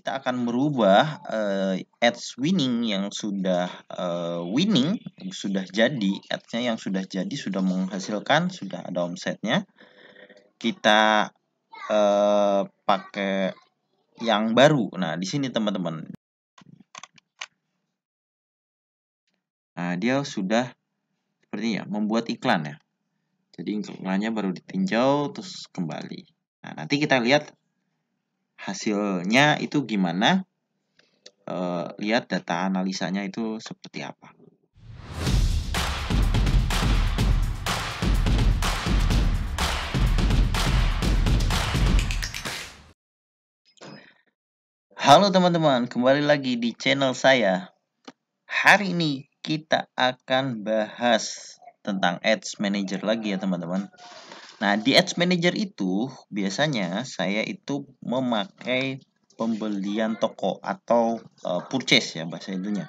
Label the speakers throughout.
Speaker 1: kita akan merubah uh, ads winning yang sudah uh, winning sudah jadi adsnya yang sudah jadi sudah menghasilkan sudah ada omsetnya kita uh, pakai yang baru nah di sini teman-teman nah dia sudah seperti ya membuat iklan ya jadi iklannya baru ditinjau terus kembali nah nanti kita lihat hasilnya itu gimana e, lihat data analisanya itu seperti apa Halo teman-teman, kembali lagi di channel saya. Hari ini kita akan bahas tentang Ads Manager lagi ya teman-teman. Nah, di Ads Manager itu biasanya saya itu memakai pembelian toko atau uh, purchase ya bahasa itunya.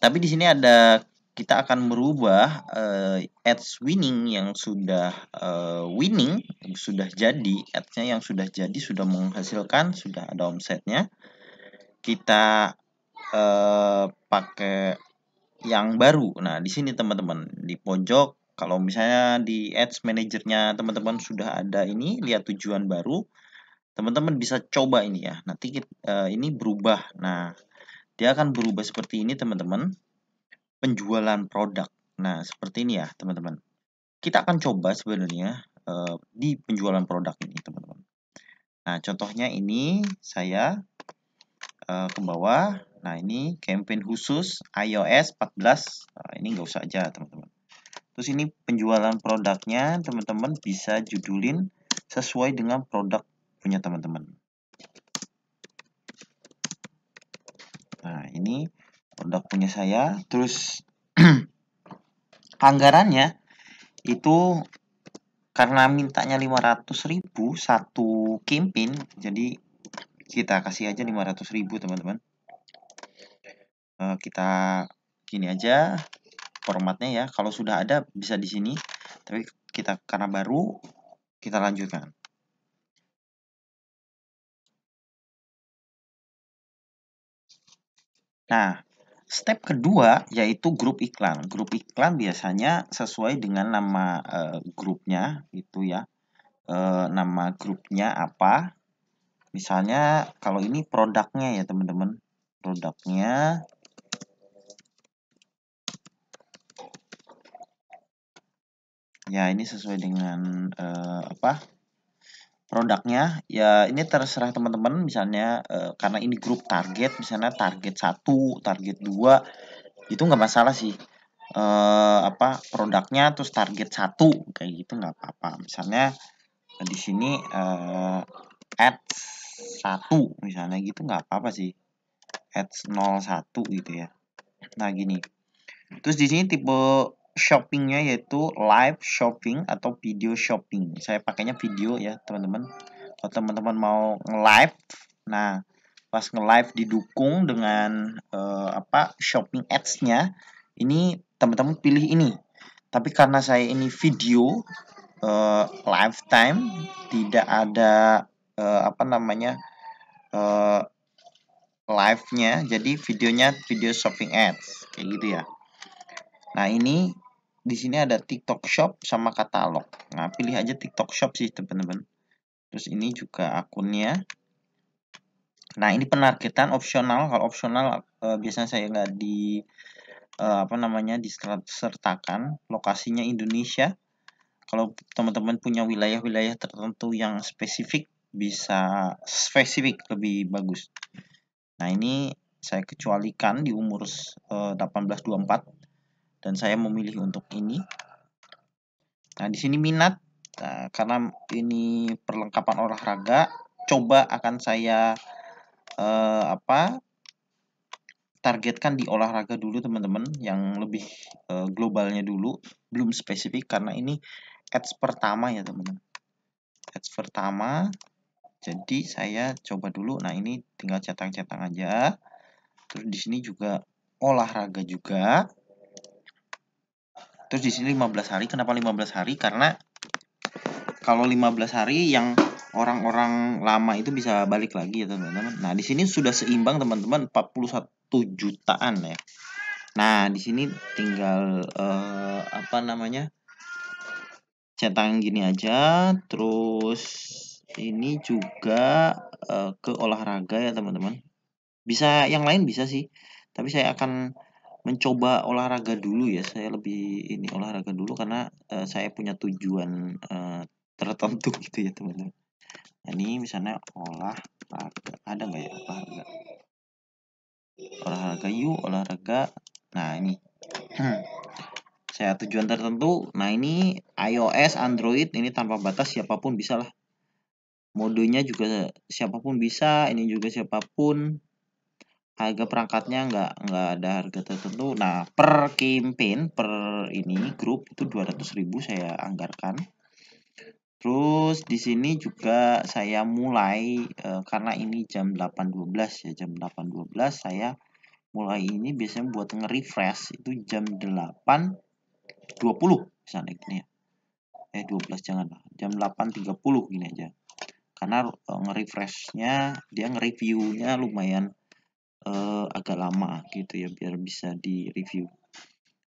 Speaker 1: Tapi di sini ada kita akan merubah uh, ads winning yang sudah uh, winning sudah jadi adsnya yang sudah jadi sudah menghasilkan sudah ada omsetnya kita uh, pakai yang baru nah di sini teman-teman di pojok kalau misalnya di Ads Manajernya teman-teman sudah ada ini, lihat tujuan baru, teman-teman bisa coba ini ya. Nanti uh, ini berubah. Nah, dia akan berubah seperti ini teman-teman. Penjualan produk. Nah, seperti ini ya teman-teman. Kita akan coba sebenarnya uh, di penjualan produk ini teman-teman. Nah, contohnya ini saya uh, ke bawah. Nah, ini campaign khusus iOS 14. Nah, ini nggak usah aja teman-teman. Terus ini penjualan produknya, teman-teman bisa judulin sesuai dengan produk punya teman-teman. Nah, ini produk punya saya. Terus anggarannya itu karena mintanya 500.000 satu kimpin, jadi kita kasih aja 500.000 teman-teman. Eh, kita gini aja formatnya ya. Kalau sudah ada bisa di sini, tapi kita karena baru kita lanjutkan. Nah, step kedua yaitu grup iklan. Grup iklan biasanya sesuai dengan nama e, grupnya itu ya. E, nama grupnya apa? Misalnya kalau ini produknya ya teman-teman. Produknya ya ini sesuai dengan uh, apa produknya ya ini terserah teman-teman misalnya uh, karena ini grup target misalnya target satu target dua itu nggak masalah sih uh, apa produknya terus target satu kayak gitu nggak apa-apa misalnya di sini uh, add satu misalnya gitu nggak apa-apa sih add 01 gitu ya nah gini terus di sini tipe shoppingnya yaitu live shopping atau video shopping. Saya pakainya video ya teman-teman. Kalau teman-teman mau nge-live, nah pas nge-live didukung dengan uh, apa shopping ads-nya, ini teman-teman pilih ini. Tapi karena saya ini video uh, lifetime, tidak ada uh, apa namanya uh, live-nya, jadi videonya video shopping ads kayak gitu ya. Nah, ini di sini ada TikTok Shop sama katalog. Nah, pilih aja TikTok Shop sih, teman-teman. Terus ini juga akunnya. Nah, ini penargetan opsional. Kalau opsional eh, biasanya saya nggak di eh, apa namanya disertakan lokasinya Indonesia. Kalau teman-teman punya wilayah-wilayah tertentu yang spesifik bisa spesifik lebih bagus. Nah, ini saya kecualikan di umur eh, 1824 dan saya memilih untuk ini. Nah, di sini minat nah, karena ini perlengkapan olahraga, coba akan saya eh, apa? targetkan di olahraga dulu teman-teman yang lebih eh, globalnya dulu, belum spesifik karena ini ads pertama ya teman-teman. Ads pertama. Jadi saya coba dulu. Nah, ini tinggal cetak-cetak aja. Terus di sini juga olahraga juga. Terus di sini 15 hari. Kenapa 15 hari? Karena kalau 15 hari yang orang-orang lama itu bisa balik lagi ya teman-teman. Nah, di sini sudah seimbang teman-teman 41 jutaan ya. Nah, di sini tinggal uh, apa namanya? centang gini aja, terus ini juga uh, ke olahraga ya teman-teman. Bisa yang lain bisa sih, tapi saya akan mencoba olahraga dulu ya saya lebih ini olahraga dulu karena uh, saya punya tujuan uh, tertentu gitu ya teman-teman nah, ini misalnya olahraga ada nggak ya olahraga olahraga yuk olahraga nah ini saya tujuan tertentu nah ini iOS Android ini tanpa batas siapapun bisa lah modenya juga siapapun bisa ini juga siapapun harga perangkatnya nggak nggak ada harga tertentu nah per campaign per ini grup itu 200.000 saya anggarkan terus di sini juga saya mulai e, karena ini jam 8.12 ya jam 8.12 saya mulai ini biasanya buat nge-refresh itu jam 8.20 misalnya gini ya eh 12 jangan lah jam 8.30 gini aja karena eh, nge-refreshnya dia nge-reviewnya lumayan uh, agak lama gitu ya biar bisa di review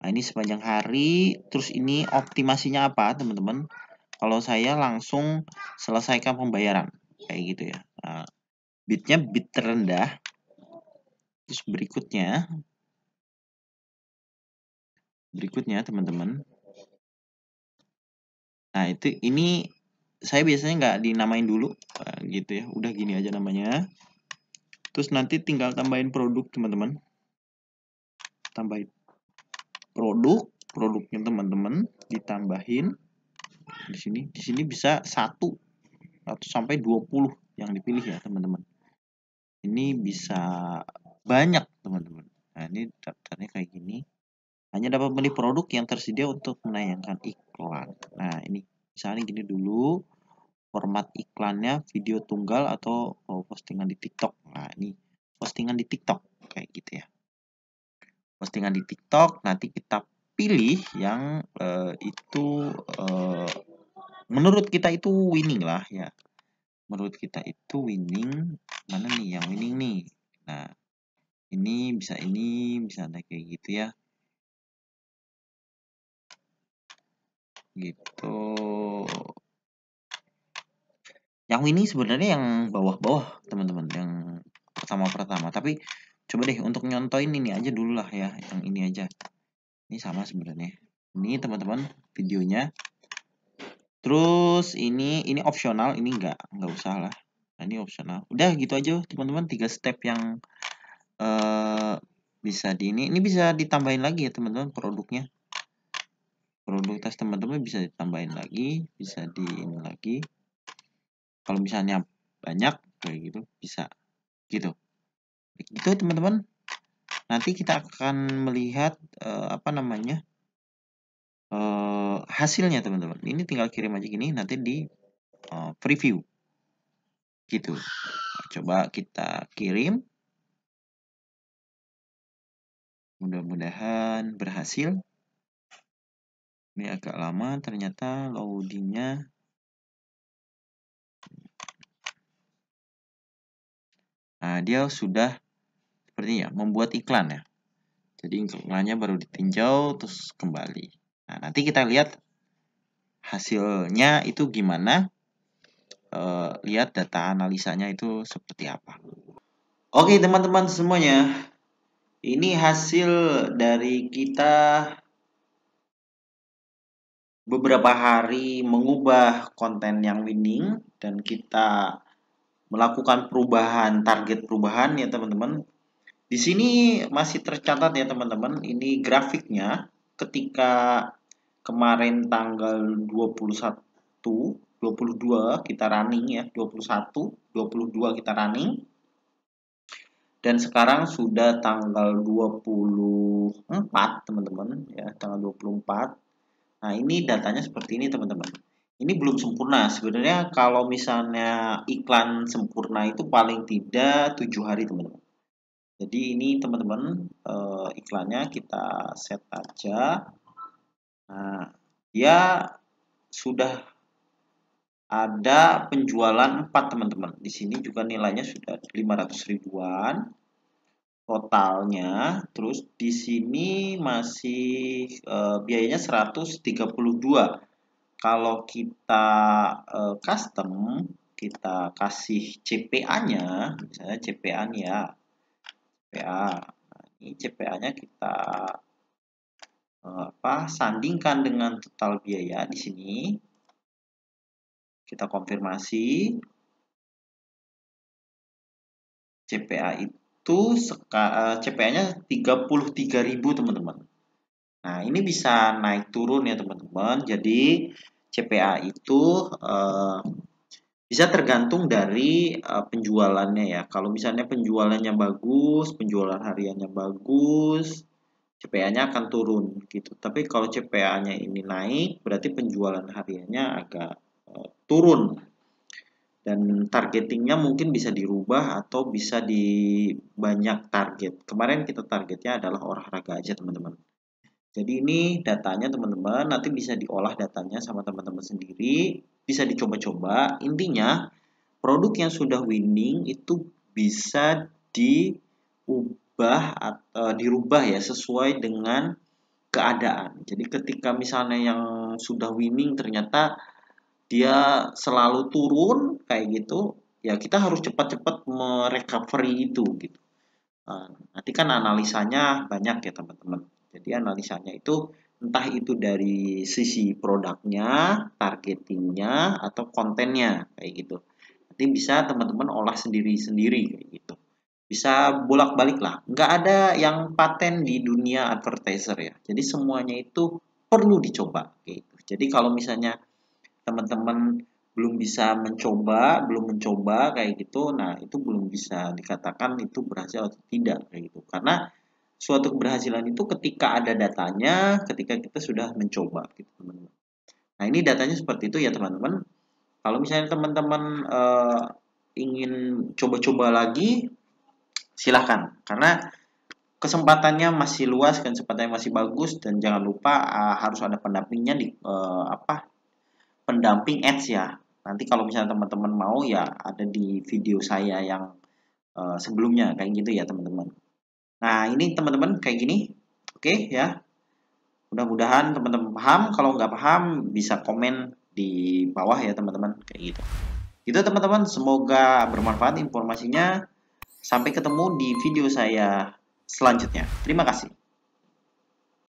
Speaker 1: nah ini sepanjang hari terus ini optimasinya apa teman-teman kalau saya langsung selesaikan pembayaran kayak gitu ya nah, bitnya bit terendah terus berikutnya berikutnya teman-teman nah itu ini saya biasanya nggak dinamain dulu eh, gitu ya udah gini aja namanya Terus nanti tinggal tambahin produk, teman-teman. Tambahin produk, produknya teman-teman ditambahin di sini. Di sini bisa 1 atau sampai 20 yang dipilih ya, teman-teman. Ini bisa banyak, teman-teman. Nah, ini daftarnya kayak gini. Hanya dapat beli produk yang tersedia untuk menayangkan iklan. Nah, ini misalnya gini dulu format iklannya video tunggal atau postingan di TikTok Nah, ini postingan di TikTok kayak gitu ya. Postingan di TikTok nanti kita pilih yang uh, itu uh, menurut kita itu winning lah ya. Menurut kita itu winning mana nih yang winning nih. Nah, ini bisa ini bisa ada kayak gitu ya. Gitu. Yang ini sebenarnya yang bawah-bawah, teman-teman, yang pertama-pertama tapi coba deh untuk nyontoin ini aja dulu lah ya yang ini aja ini sama sebenarnya ini teman-teman videonya terus ini ini opsional ini enggak enggak usah lah nah, ini opsional udah gitu aja teman-teman tiga step yang uh, bisa di ini ini bisa ditambahin lagi ya teman-teman produknya produk tes teman-teman bisa ditambahin lagi bisa di ini lagi kalau misalnya banyak kayak gitu bisa gitu itu teman-teman nanti kita akan melihat uh, apa namanya uh, hasilnya teman-teman ini tinggal kirim aja gini nanti di uh, preview gitu coba kita kirim mudah-mudahan berhasil ini agak lama ternyata loadingnya uh, dia sudah sepertinya membuat iklan ya. Jadi iklannya baru ditinjau terus kembali. Nah, nanti kita lihat hasilnya itu gimana. Uh, lihat data analisanya itu seperti apa. Oke, teman-teman semuanya. Ini hasil dari kita beberapa hari mengubah konten yang winning dan kita melakukan perubahan target perubahan ya teman-teman di sini masih tercatat ya teman-teman ini grafiknya ketika kemarin tanggal 21 22 kita running ya 21 22 kita running dan sekarang sudah tanggal 24 teman-teman ya tanggal 24 nah ini datanya seperti ini teman-teman ini belum sempurna sebenarnya kalau misalnya iklan sempurna itu paling tidak tujuh hari teman-teman jadi ini teman-teman e, iklannya kita set aja nah ya sudah ada penjualan 4 teman-teman. Di sini juga nilainya sudah 500 ribuan totalnya. Terus di sini masih e, biayanya 132 kalau kita uh, custom kita kasih CPA-nya, misalnya CPA nih ya, CPA. ini CPA-nya kita uh, apa? Sandingkan dengan total biaya di sini. Kita konfirmasi. CPA itu eh, CPA-nya 33.000 teman-teman. Nah, ini bisa naik turun ya teman-teman. Jadi CPA itu uh, bisa tergantung dari uh, penjualannya ya. Kalau misalnya penjualannya bagus, penjualan hariannya bagus, CPA-nya akan turun gitu. Tapi kalau CPA-nya ini naik, berarti penjualan hariannya agak uh, turun. Dan targetingnya mungkin bisa dirubah atau bisa di banyak target. Kemarin kita targetnya adalah olahraga aja teman-teman. Jadi ini datanya teman-teman, nanti bisa diolah datanya sama teman-teman sendiri, bisa dicoba-coba. Intinya produk yang sudah winning itu bisa diubah atau eh, dirubah ya sesuai dengan keadaan. Jadi ketika misalnya yang sudah winning ternyata dia selalu turun kayak gitu, ya kita harus cepat-cepat merecovery itu gitu. Nah, nanti kan analisanya banyak ya teman-teman. Jadi analisanya itu entah itu dari sisi produknya, targetingnya, atau kontennya kayak gitu. Nanti bisa teman-teman olah sendiri-sendiri kayak gitu. Bisa bolak-balik lah. Nggak ada yang paten di dunia advertiser ya. Jadi semuanya itu perlu dicoba kayak gitu. Jadi kalau misalnya teman-teman belum bisa mencoba, belum mencoba kayak gitu, nah itu belum bisa dikatakan itu berhasil atau tidak kayak gitu. Karena suatu keberhasilan itu ketika ada datanya, ketika kita sudah mencoba gitu teman-teman. Nah, ini datanya seperti itu ya teman-teman. Kalau misalnya teman-teman uh, ingin coba-coba lagi, silahkan. Karena kesempatannya masih luas, kesempatannya masih bagus, dan jangan lupa uh, harus ada pendampingnya di uh, apa pendamping ads ya. Nanti kalau misalnya teman-teman mau ya ada di video saya yang uh, sebelumnya kayak gitu ya teman-teman. Nah, ini teman-teman kayak gini. Oke, okay, ya. Mudah-mudahan teman-teman paham. Kalau nggak paham, bisa komen di bawah ya, teman-teman. Kayak gitu. Itu teman-teman. Semoga bermanfaat informasinya. Sampai ketemu di video saya selanjutnya. Terima kasih.